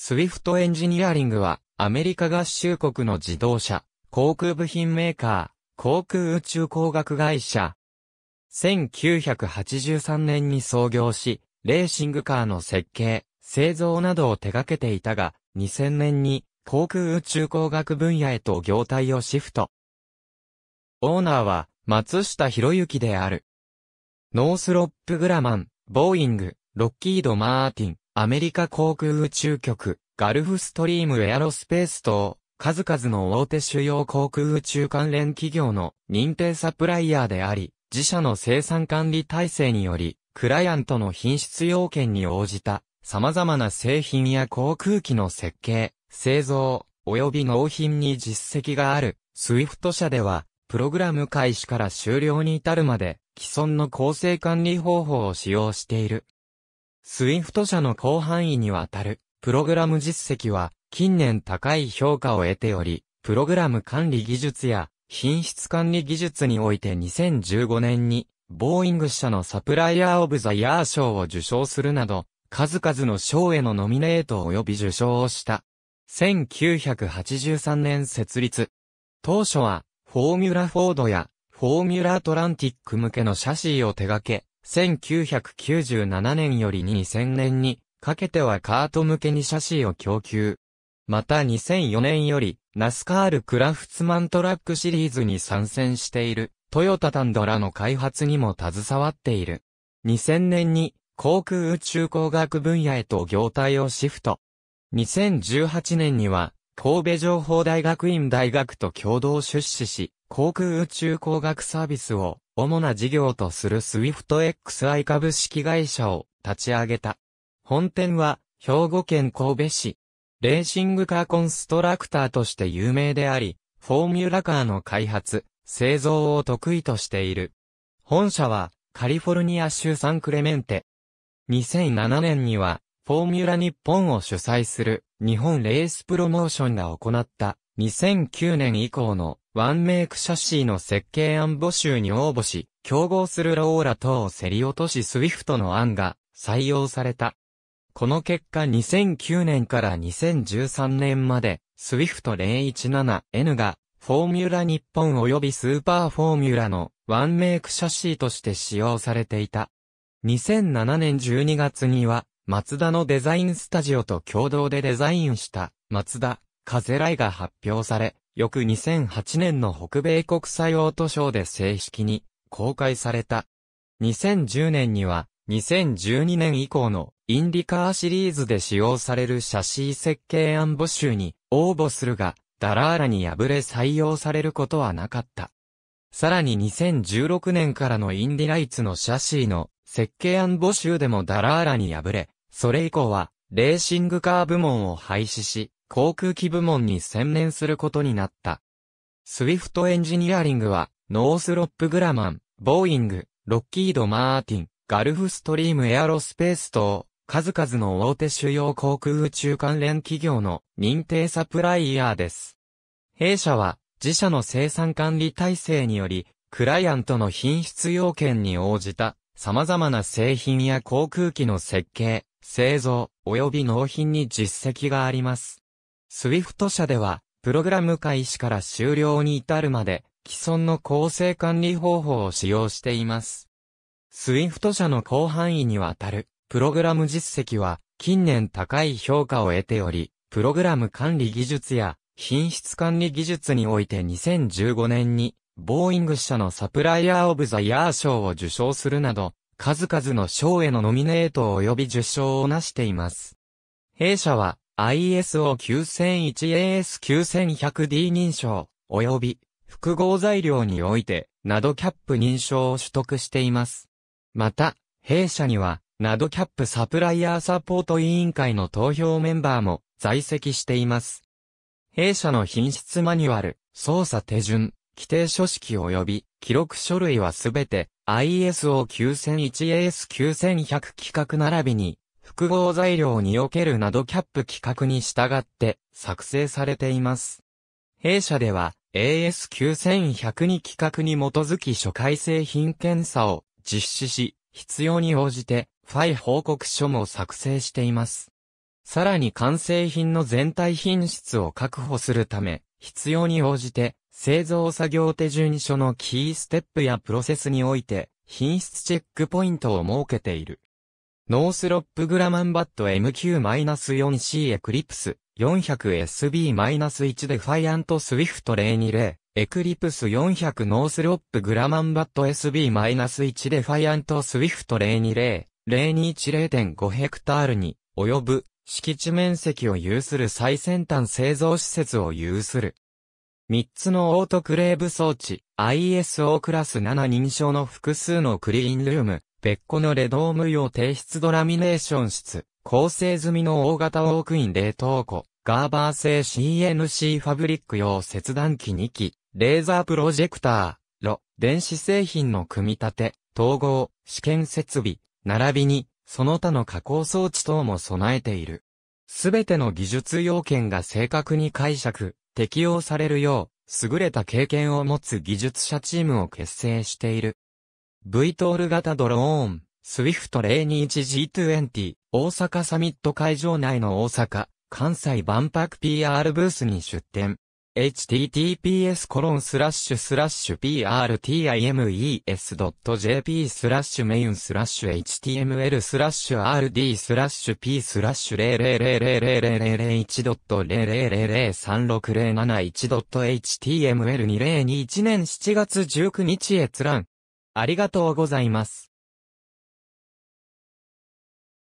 スウィフトエンジニアリングは、アメリカ合衆国の自動車、航空部品メーカー、航空宇宙工学会社。1983年に創業し、レーシングカーの設計、製造などを手掛けていたが、2000年に航空宇宙工学分野へと業態をシフト。オーナーは、松下博之である。ノースロップ・グラマン、ボーイング、ロッキード・マーティン、アメリカ航空宇宙局、ガルフストリームエアロスペース等、数々の大手主要航空宇宙関連企業の認定サプライヤーであり、自社の生産管理体制により、クライアントの品質要件に応じた、様々な製品や航空機の設計、製造、及び納品に実績がある、スイフト社では、プログラム開始から終了に至るまで、既存の構成管理方法を使用している。スイフト社の広範囲にわたる、プログラム実績は、近年高い評価を得ており、プログラム管理技術や、品質管理技術において2015年に、ボーイング社のサプライヤー・オブ・ザ・イヤー賞を受賞するなど、数々の賞へのノミネート及び受賞をした。1983年設立。当初は、フォーミュラフォードや、フォーミュラアトランティック向けのシャシーを手掛け、1997年より2000年にかけてはカート向けにシャシーを供給。また2004年よりナスカールクラフツマントラックシリーズに参戦しているトヨタタンドラの開発にも携わっている。2000年に航空宇宙工学分野へと業態をシフト。2018年には神戸情報大学院大学と共同出資し、航空宇宙工学サービスを主な事業とする SWIFTXI 株式会社を立ち上げた。本店は兵庫県神戸市。レーシングカーコンストラクターとして有名であり、フォーミュラカーの開発、製造を得意としている。本社はカリフォルニア州サンクレメンテ。2007年にはフォーミュラ日本を主催する日本レースプロモーションが行った2009年以降のワンメイクシャシーの設計案募集に応募し、競合するローラ等を競り落としスウィフトの案が採用された。この結果2009年から2013年まで、スウィフト 017N が、フォーミュラ日本及びスーパーフォーミュラのワンメイクシャシーとして使用されていた。2007年12月には、マツダのデザインスタジオと共同でデザインした、マツダカゼライが発表され、翌2008年の北米国際オートショーで正式に公開された。2010年には、2012年以降のインディカーシリーズで使用されるシャシー設計案募集に応募するが、ダラーラに敗れ採用されることはなかった。さらに2016年からのインディライツのシャシーの設計案募集でもダラーラに敗れ、それ以降はレーシングカー部門を廃止し、航空機部門に専念することになった。スウィフトエンジニアリングは、ノースロップグラマン、ボーイング、ロッキード・マーティン、ガルフストリームエアロスペース等、数々の大手主要航空宇宙関連企業の認定サプライヤーです。弊社は、自社の生産管理体制により、クライアントの品質要件に応じた、様々な製品や航空機の設計、製造、及び納品に実績があります。スイフト社では、プログラム開始から終了に至るまで、既存の構成管理方法を使用しています。スイフト社の広範囲にわたる、プログラム実績は、近年高い評価を得ており、プログラム管理技術や、品質管理技術において2015年に、ボーイング社のサプライヤーオブザイヤー賞を受賞するなど、数々の賞へのノミネート及び受賞を成しています。弊社は、ISO9001AS9100D 認証、及び複合材料において、ナドキャップ認証を取得しています。また、弊社には、ナドキャップサプライヤーサポート委員会の投票メンバーも在籍しています。弊社の品質マニュアル、操作手順、規定書式及び記録書類はすべて ISO9001AS9100 規格並びに複合材料におけるなどキャップ規格に従って作成されています。弊社では a s 9 1 0 2規格に基づき初回製品検査を実施し、必要に応じてファイ報告書も作成しています。さらに完成品の全体品質を確保するため、必要に応じて製造作業手順書のキーステップやプロセスにおいて品質チェックポイントを設けている。ノースロップグラマンバット MQ-4C エクリプス 400SB-1 デファイアントスウィフト020エクリプス400ノースロップグラマンバット SB-1 デファイアントスウィフト020 021.5ヘクタールに及ぶ敷地面積を有する最先端製造施設を有する。3つのオートクレーブ装置、ISO クラス7認証の複数のクリーンルーム、別個のレドーム用提出ドラミネーション室、構成済みの大型ウォークイン冷凍庫、ガーバー製 CNC ファブリック用切断機2機、レーザープロジェクター、ロ、電子製品の組み立て、統合、試験設備、並びに、その他の加工装置等も備えている。すべての技術要件が正確に解釈、適用されるよう、優れた経験を持つ技術者チームを結成している。VTOL 型ドローン、SWIFT021G20、大阪サミット会場内の大阪、関西万博 PR ブースに出展。https コロンスラッシュスラッシュ prtimes.jp スラッシュメインスラッシュ html スラッシュ rd スラッシュ p スラッシュ 0000001.0003607.1.html2021 年7月19日閲覧ありがとうございます。